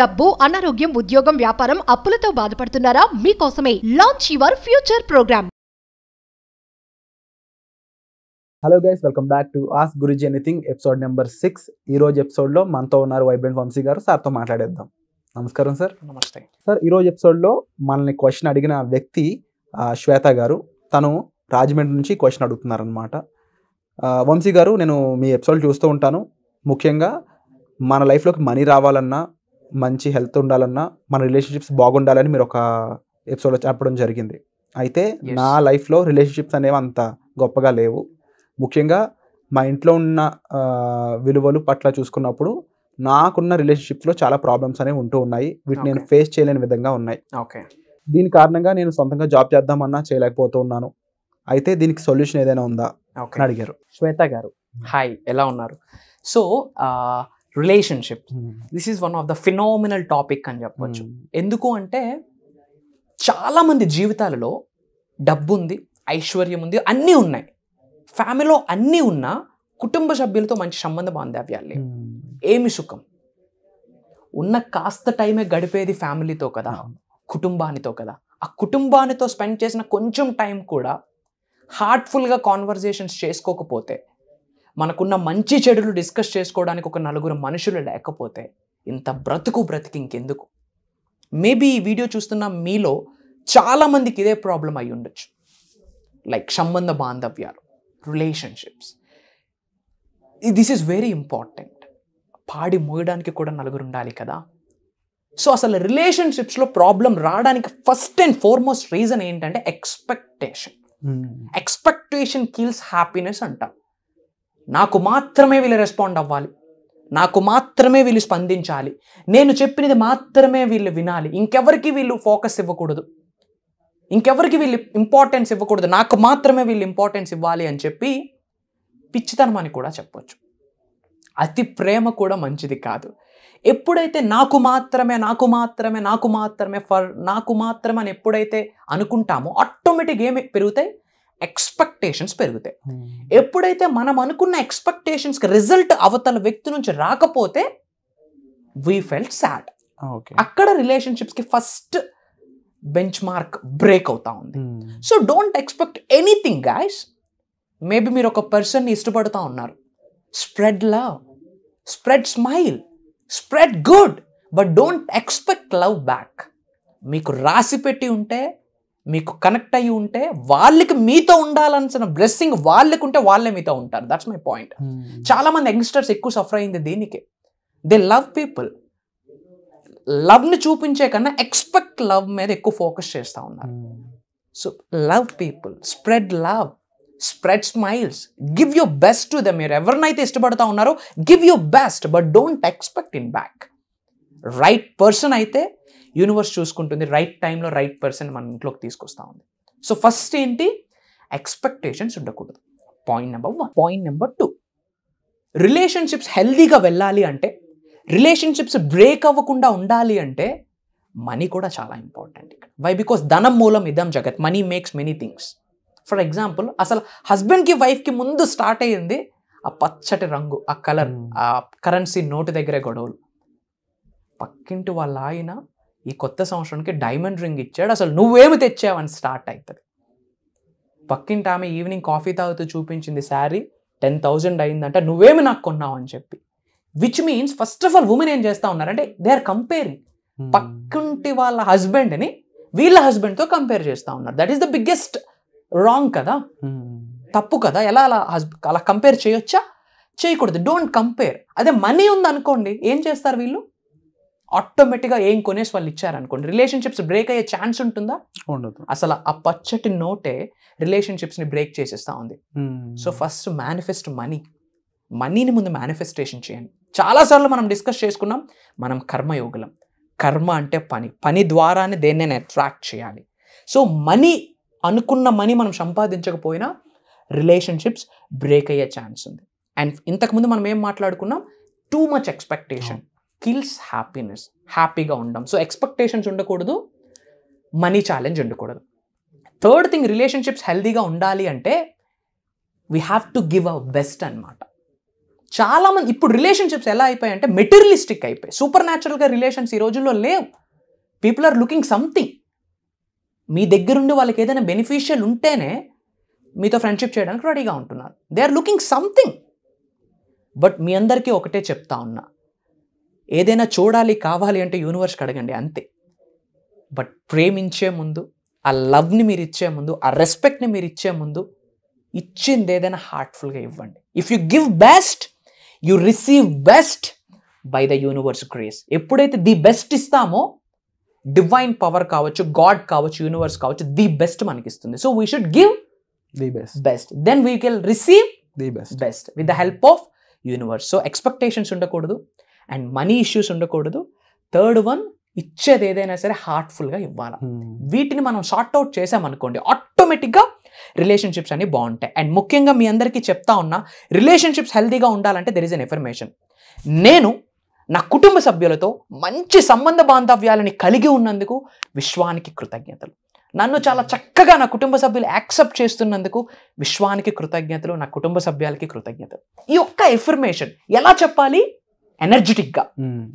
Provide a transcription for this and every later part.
డబ్బు అనారోగ్యం ఉద్యోగం వ్యాపారం అప్పులతో బాధపడుతున్నారా మీకోసమే launch your future program hello guys welcome back to ask Guruji anything episode number six ఈ రోజు ఎపిసోడ్లో మనతో ఉన్నారు వైబ్రెంట్ వంశీ గారు సార్తో మాట్లాడేద్దాం నమస్కారం సార్ నమస్తే సార్ ఈరోజు ఎపిసోడ్లో మనల్ని క్వశ్చన్ అడిగిన వ్యక్తి శ్వేత గారు తను రాజమండ్రి నుంచి క్వశ్చన్ అడుగుతున్నారనమాట వంశీ గారు నేను మీ ఎపిసోడ్ చూస్తూ ఉంటాను ముఖ్యంగా మన లైఫ్లోకి మనీ రావాలన్నా మంచి హెల్త్ ఉండాలన్నా మన రిలేషన్షిప్స్ బాగుండాలని మీరు ఒక ఎపిసోడ్లో చెప్పడం జరిగింది అయితే నా లైఫ్లో రిలేషన్షిప్స్ అనేవి అంత గొప్పగా లేవు ముఖ్యంగా మా ఇంట్లో ఉన్న విలువలు పట్ల చూసుకున్నప్పుడు నాకున్న రిలేషన్షిప్లో చాలా ప్రాబ్లమ్స్ అనేవి ఉంటూ ఉన్నాయి వీటిని నేను ఫేస్ చేయలేని విధంగా ఉన్నాయి ఓకే దీని కారణంగా నేను సొంతంగా జాబ్ చేద్దామన్నా చేయలేకపోతూ ఉన్నాను అయితే దీనికి సొల్యూషన్ ఏదైనా ఉందా అని అడిగారు శ్వేత గారు హాయ్ ఎలా ఉన్నారు so relationship this is one of the phenomenal topic అని చెప్పవచ్చు hmm. ఎందుకు అంటే చాలామంది జీవితాలలో డబ్బు ఉంది ఐశ్వర్యం ఉంది అన్నీ ఉన్నాయి ఫ్యామిలీలో అన్నీ ఉన్నా కుటుంబ సభ్యులతో మంచి సంబంధ బాంధవ్యాలు hmm. ఏమి సుఖం ఉన్న కాస్త టైమే గడిపేది ఫ్యామిలీతో కదా hmm. కుటుంబానితో కదా ఆ కుటుంబానితో స్పెండ్ చేసిన కొంచెం టైం కూడా హార్ట్ఫుల్గా కాన్వర్జేషన్స్ చేసుకోకపోతే మనకున్న మంచి చెడులు డిస్కస్ చేసుకోవడానికి ఒక నలుగురు మనుషులు లేకపోతే ఇంత బ్రతుకు బ్రతికి ఇంకెందుకు మేబీ ఈ వీడియో చూస్తున్న మీలో చాలామందికి ఇదే ప్రాబ్లం అయి ఉండొచ్చు లైక్ సంబంధ బాంధవ్యాలు relationships this is very important పాడి మోయడానికి కూడా నలుగురు ఉండాలి కదా సో అసలు రిలేషన్షిప్స్లో ప్రాబ్లం రావడానికి ఫస్ట్ అండ్ ఫార్మోస్ట్ రీజన్ ఏంటంటే ఎక్స్పెక్టేషన్ ఎక్స్పెక్టేషన్ కిల్స్ హ్యాపీనెస్ అంటారు నాకు మాత్రమే వీళ్ళు రెస్పాండ్ అవ్వాలి నాకు మాత్రమే వీళ్ళు స్పందించాలి నేను చెప్పినది మాత్రమే వీళ్ళు వినాలి ఇంకెవరికి వీళ్ళు ఫోకస్ ఇవ్వకూడదు ఇంకెవరికి వీళ్ళు ఇంపార్టెన్స్ ఇవ్వకూడదు నాకు మాత్రమే వీళ్ళు ఇంపార్టెన్స్ ఇవ్వాలి అని చెప్పి పిచ్చితనమని కూడా చెప్పొచ్చు అతి ప్రేమ కూడా మంచిది కాదు ఎప్పుడైతే నాకు మాత్రమే నాకు మాత్రమే నాకు మాత్రమే ఫర్ నాకు మాత్రమే అని ఎప్పుడైతే అనుకుంటామో ఆటోమేటిక్ ఏమి పెరుగుతాయి ఎక్స్పెక్టేషన్స్ పెరుగుతాయి hmm. ఎప్పుడైతే మనం అనుకున్న ఎక్స్పెక్టేషన్స్కి రిజల్ట్ అవతల వ్యక్తి నుంచి రాకపోతే వీ ఫెల్ట్ సాడ్ అక్కడ రిలేషన్షిప్స్కి ఫస్ట్ బెంచ్ మార్క్ బ్రేక్ అవుతా ఉంది hmm. So don't expect anything guys maybe మీరు ఒక పర్సన్ని ఇష్టపడుతూ ఉన్నారు spread love spread smile spread good but don't expect love back మీకు రాసి పెట్టి ఉంటే మీకు కనెక్ట్ అయ్యి ఉంటే వాళ్ళకి మీతో ఉండాలనిసిన బ్లెస్సింగ్ వాళ్ళకి ఉంటే వాళ్ళే మీతో ఉంటారు దట్స్ మై పాయింట్ చాలా మంది యంగ్స్టర్స్ ఎక్కువ సఫర్ అయింది దీనికి దే లవ్ పీపుల్ లవ్ని చూపించే కన్నా ఎక్స్పెక్ట్ లవ్ మీద ఎక్కువ ఫోకస్ చేస్తూ ఉన్నారు so love people spread love spread smiles give you best to them మీరు ఎవరినైతే ఇష్టపడుతూ ఉన్నారో give you best but don't expect in back right person అయితే యూనివర్స్ చూసుకుంటుంది రైట్ టైంలో రైట్ పర్సన్ మన ఇంట్లోకి తీసుకొస్తా ఉంది సో ఫస్ట్ ఏంటి ఎక్స్పెక్టేషన్స్ ఉండకూడదు point number one point number two relationships హెల్దీగా వెళ్ళాలి అంటే రిలేషన్షిప్స్ బ్రేక్ అవ్వకుండా ఉండాలి అంటే మనీ కూడా చాలా ఇంపార్టెంట్ ఇక్కడ వై బికాస్ ధనం మూలం ఇదం జగత్ money makes many things for example అసలు హస్బెండ్కి వైఫ్కి ముందు స్టార్ట్ అయ్యింది ఆ పచ్చటి రంగు ఆ కలర్ hmm. ఆ కరెన్సీ నోటు దగ్గరే గొడవలు పక్కింటి వాళ్ళ ఆయన ఈ కొత్త సంవత్సరానికి డైమండ్ రింగ్ ఇచ్చాడు అసలు నువ్వేమి తెచ్చావని స్టార్ట్ అవుతుంది పక్కింటి ఆమె ఈవినింగ్ కాఫీ తాగుతూ చూపించింది శారీ టెన్ థౌజండ్ అయిందంటే నువ్వేమి నాకు కొన్నావు అని చెప్పి which means first of all women ఏం చేస్తా ఉన్నారంటే దే ఆర్ కంపేరింగ్ పక్కింటి వాళ్ళ హస్బెండ్ని వీళ్ళ హస్బెండ్తో కంపేర్ చేస్తూ ఉన్నారు that is the biggest wrong కదా hmm. తప్పు కదా ఎలా అలా హస్బెండ్ అలా కంపేర్ చేయొచ్చా చేయకూడదు డోంట్ కంపేర్ అదే మనీ ఉందనుకోండి ఏం చేస్తారు వీళ్ళు ఆటోమేటిక్గా ఏం కొనేసి వాళ్ళు ఇచ్చారనుకోండి రిలేషన్షిప్స్ బ్రేక్ అయ్యే ఛాన్స్ ఉంటుందా ఉండదు అసలు ఆ పచ్చటి నోటే రిలేషన్షిప్స్ని బ్రేక్ చేసేస్తా ఉంది సో ఫస్ట్ మేనిఫెస్ట్ మనీ మనీని ముందు మేనిఫెస్టేషన్ చేయండి చాలాసార్లు మనం డిస్కస్ చేసుకున్నాం మనం కర్మయోగులం కర్మ అంటే పని పని ద్వారానే నేను అట్రాక్ట్ చేయాలి సో మనీ అనుకున్న మనీ మనం సంపాదించకపోయినా రిలేషన్షిప్స్ బ్రేక్ అయ్యే ఛాన్స్ ఉంది అండ్ ఇంతకుముందు మనం ఏం మాట్లాడుకున్నాం too much expectation kills happiness హ్యాపీగా ఉండడం సో ఎక్స్పెక్టేషన్స్ ఉండకూడదు మనీ ఛాలెంజ్ ఉండకూడదు థర్డ్ థింగ్ రిలేషన్షిప్స్ హెల్దీగా ఉండాలి అంటే we have to give our best అనమాట చాలామంది ఇప్పుడు రిలేషన్షిప్స్ ఎలా అయిపోయాయి అంటే మెటీరియలిస్టిక్ అయిపోయాయి సూపర్ న్యాచురల్గా రిలేషన్స్ ఈ రోజుల్లో లేవు పీపుల్ ఆర్ లుకింగ్ సంథింగ్ మీ దగ్గరుండి వాళ్ళకి ఏదైనా బెనిఫిషియల్ ఉంటేనే మీతో ఫ్రెండ్షిప్ చేయడానికి రెడీగా ఉంటున్నారు they are looking something but మీ అందరికీ ఒకటే చెప్తా ఉన్నా ఏదైనా చూడాలి కావాలి అంటే యూనివర్స్కి అడగండి అంతే బట్ ప్రేమించే ముందు ఆ లవ్ని మీరు ఇచ్చే ముందు ఆ రెస్పెక్ట్ని మీరు ఇచ్చే ముందు ఇచ్చింది ఏదైనా హార్ట్ఫుల్గా ఇవ్వండి if you give best you receive best by the universe craze ఎప్పుడైతే ది బెస్ట్ ఇస్తామో డివైన్ పవర్ కావచ్చు గాడ్ కావచ్చు యూనివర్స్ కావచ్చు ది బెస్ట్ మనకి ఇస్తుంది so we should give the best best then we can receive the best best with the help of universe so expectations ఉండకూడదు and money issues ఉండకూడదు third one ఇచ్చేది ఏదైనా సరే హార్ట్ఫుల్గా ఇవ్వాలి hmm. వీటిని మనం షార్ట్ అవుట్ చేసామనుకోండి ఆటోమేటిక్గా రిలేషన్షిప్స్ అన్ని బాగుంటాయి అండ్ ముఖ్యంగా మీ అందరికీ చెప్తా ఉన్నా రిలేషన్షిప్స్ హెల్దీగా ఉండాలంటే దెర్ ఇస్ అన్ ఇన్ఫర్మేషన్ నేను నా కుటుంబ సభ్యులతో మంచి సంబంధ బాంధవ్యాలని కలిగి ఉన్నందుకు విశ్వానికి కృతజ్ఞతలు నన్ను చాలా చక్కగా నా కుటుంబ సభ్యులు యాక్సెప్ట్ చేస్తున్నందుకు విశ్వానికి కృతజ్ఞతలు నా కుటుంబ సభ్యులకి కృతజ్ఞతలు ఈ ఒక్క ఎఫర్మేషన్ ఎలా చెప్పాలి ఎనర్జెటిక్గా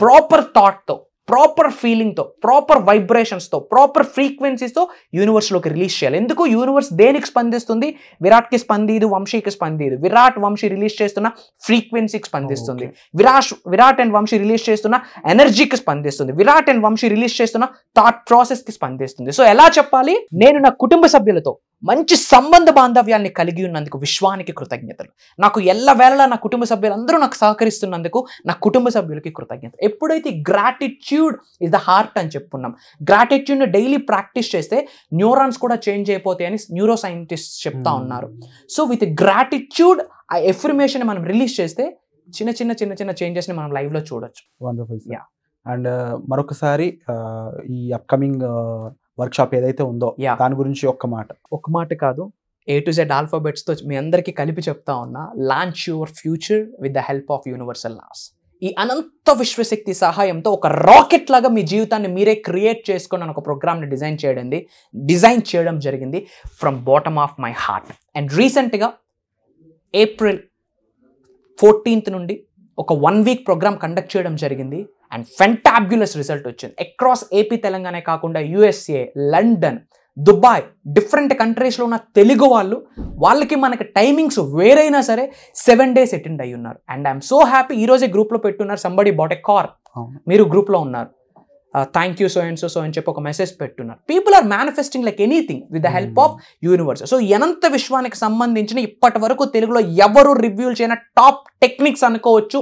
ప్రాపర్ థాట్తో ప్రాపర్ ఫీలింగ్తో ప్రాపర్ వైబ్రేషన్స్తో ప్రాపర్ ఫ్రీక్వెన్సీస్తో యూనివర్స్లోకి రిలీజ్ చేయాలి ఎందుకు యూనివర్స్ దేనికి స్పందిస్తుంది విరాట్కి స్పందీదు వంశీకి స్పందీదు విరాట్ వంశీ రిలీజ్ చేస్తున్న ఫ్రీక్వెన్సీకి స్పందిస్తుంది విరాట్ విరాట్ అండ్ వంశీ రిలీజ్ చేస్తున్న ఎనర్జీకి స్పందిస్తుంది విరాట్ అండ్ వంశీ రిలీజ్ చేస్తున్న థాట్ ప్రాసెస్కి స్పందిస్తుంది సో ఎలా చెప్పాలి నేను నా కుటుంబ సభ్యులతో మంచి సంబంధ బాంధవ్యాన్ని కలిగి ఉన్నందుకు విశ్వానికి కృతజ్ఞతలు నాకు ఎల్లవేళలా నా కుటుంబ సభ్యులందరూ నాకు సహకరిస్తున్నందుకు నా కుటుంబ సభ్యులకి కృతజ్ఞత ఎప్పుడైతే gratitude gratitude is the heart అని చెప్పుకున్నాం గ్రాటిట్యూడ్ని డైలీ ప్రాక్టీస్ చేస్తే న్యూరాన్స్ కూడా చేంజ్ అయిపోతాయి అని న్యూరో సైంటిస్ట్ చెప్తా hmm. ఉన్నారు సో విత్ గ్రాటిట్యూడ్ ఆ ఎఫర్మేషన్ మనం రిలీజ్ చేస్తే చిన్న చిన్న చిన్న చిన్న చేంజెస్ని మనం లైవ్లో చూడొచ్చు వండర్ఫుల్ యా అండ్ మరొకసారి ఈ అప్కమింగ్ వర్క్షాప్ ఏదైతే ఉందో దాని గురించి ఒక్క మాట ఒక మాట కాదు ఏ టు జెడ్ ఆల్ఫాబెట్స్తో మీ అందరికీ కలిపి చెప్తా ఉన్నా launch your future with the help of universal laws ఈ అనంత విశ్వశక్తి సహాయంతో ఒక రాకెట్ లాగా మీ జీవితాన్ని మీరే క్రియేట్ చేసుకొని అని ఒక ప్రోగ్రామ్ని డిజైన్ చేయడండి డిజైన్ చేయడం జరిగింది from bottom of my heart and రీసెంట్గా ఏప్రిల్ ఫోర్టీన్త్ నుండి ఒక వన్ వీక్ ప్రోగ్రామ్ కండక్ట్ చేయడం జరిగింది అండ్ ఫెంటాబ్యులస్ రిజల్ట్ వచ్చింది అక్రాస్ ఏపీ తెలంగాణ కాకుండా యూఎస్ఏ లండన్ దుబాయ్ డిఫరెంట్ కంట్రీస్లో ఉన్న తెలుగు వాళ్ళు వాళ్ళకి మనకి టైమింగ్స్ వేరైనా సరే సెవెన్ డేస్ అటెండ్ అయ్యి ఉన్నారు అండ్ ఐఎమ్ సో హ్యాపీ ఈరోజే గ్రూప్లో పెట్టున్నారు సంబడి బాట్ ఎ కార్ మీరు గ్రూప్లో ఉన్నారు thank you so and so so అని చెప్పి ఒక మెసేజ్ పెట్టున్నారు people are manifesting like anything with the help of universe so ఎనంత విశ్వానికి సంబంధించిన ఇప్పటి వరకు తెలుగులో ఎవరు రివ్యూలు చేయని టాప్ టెక్నిక్స్ అనుకోవచ్చు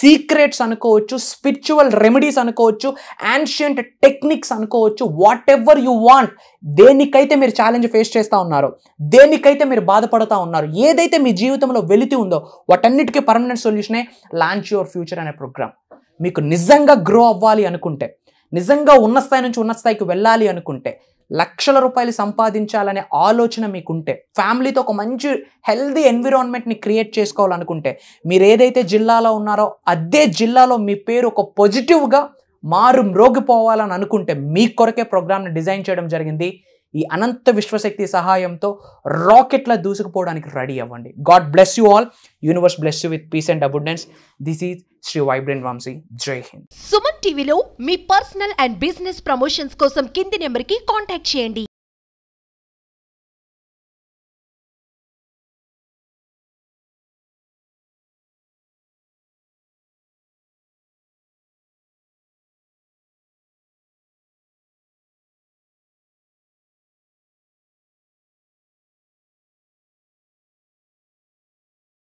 సీక్రెట్స్ అనుకోవచ్చు స్పిరిచువల్ రెమెడీస్ అనుకోవచ్చు యాన్షియంట్ టెక్నిక్స్ అనుకోవచ్చు వాట్ ఎవర్ యూ వాంట్ దేనికైతే మీరు ఛాలెంజ్ ఫేస్ చేస్తూ ఉన్నారు దేనికైతే మీరు బాధపడుతూ ఉన్నారు ఏదైతే మీ జీవితంలో వెలితి ఉందో వాటన్నిటికీ పర్మనెంట్ సొల్యూషనే లాంచ్ యువర్ ఫ్యూచర్ అనే ప్రోగ్రామ్ మీకు నిజంగా గ్రో అవ్వాలి అనుకుంటే నిజంగా ఉన్న స్థాయి నుంచి ఉన్న స్థాయికి వెళ్ళాలి అనుకుంటే లక్షల రూపాయలు సంపాదించాలనే ఆలోచన మీకుంటే ఫ్యామిలీతో ఒక మంచి హెల్దీ ఎన్విరాన్మెంట్ని క్రియేట్ చేసుకోవాలనుకుంటే మీరు ఏదైతే జిల్లాలో ఉన్నారో అదే జిల్లాలో మీ పేరు ఒక పాజిటివ్గా మారు మ్రోగిపోవాలని అనుకుంటే మీ కొరకే ప్రోగ్రామ్ని డిజైన్ చేయడం జరిగింది ఈ అనంత విశ్వశక్తి సహాయంతో రాకెట్లా దూసుకుపోవడానికి రెడీ అవ్వండి God bless you all universe bless you with peace and abundance this is Shri vibrant Vamshi Jai Hind Suman టీవీలో మీ పర్సనల్ అండ్ బిజినెస్ ప్రమోషన్స్ కోసం కింది నెంబర్కి కాంటాక్ట్ చేయండి